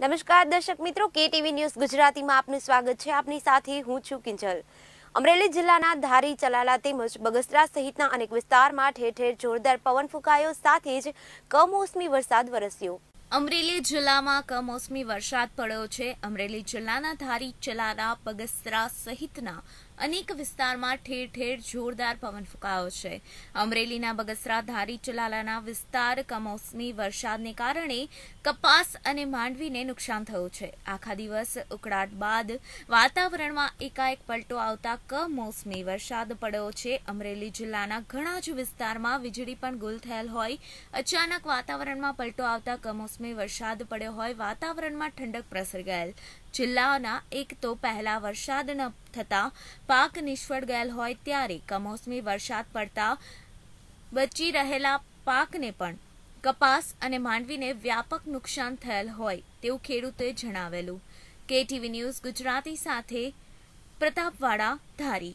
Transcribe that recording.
નમસ્કાર દર્શક મિત્રો કેટીવી ન્યૂઝ ગુજરાતીમાં આપનું સ્વાગત છે આપની સાથે હું છું કિંજલ અમરેલી જિલ્લાના ધારી ચલાલા તેમજ બગસરા સહિતના અનેક વિસ્તારમાં ઠેર ઠેર જોરદાર પવન ફૂંકાયો સાથે જ કમોસમી વરસાદ વરસ્યો અમરેલી જિલ્લામાં કમોસમી વરસાદ પડ્યો છે અમરેલી જિલ્લાના ધારી ચલારા બગસરા સહિતના અનેક વિસ્તારમાં ઠેર ઠેર જોરદાર પવન ફૂંકાયો છે અમરેલીના બગસરા ધારી ચલાલાના વિસ્તાર કમોસમી વરસાદને કારણે કપાસ અને માંડવીને નુકસાન થયું છે આખા દિવસ ઉકળાટ બાદ વાતાવરણમાં એકાએક પલટો આવતા કમોસમી વરસાદ પડ્યો છે અમરેલી જિલ્લાના ઘણા જ વિસ્તારમાં વીજળી પણ ગુલ થયેલ હોય અચાનક વાતાવરણમાં પલટો આવતા કમોસમી વરસાદ પડ્યો હોય વાતાવરણમાં ઠંડક પ્રસરી ગયેલ જિલ્લાના એક તો પહેલા વરસાદ ન થતાં પાક નિષ્ફળ ગયેલ હોય ત્યારે કમોસમી વરસાદ પડતા બચી રહેલા પાકને પણ કપાસ અને માંડવીને વ્યાપક નુકસાન થયેલ હોય તેવું ખેડૂતોએ જણાવેલું કેટીવી ન્યૂઝ ગુજરાતી સાથે પ્રતાપવાડા ધારી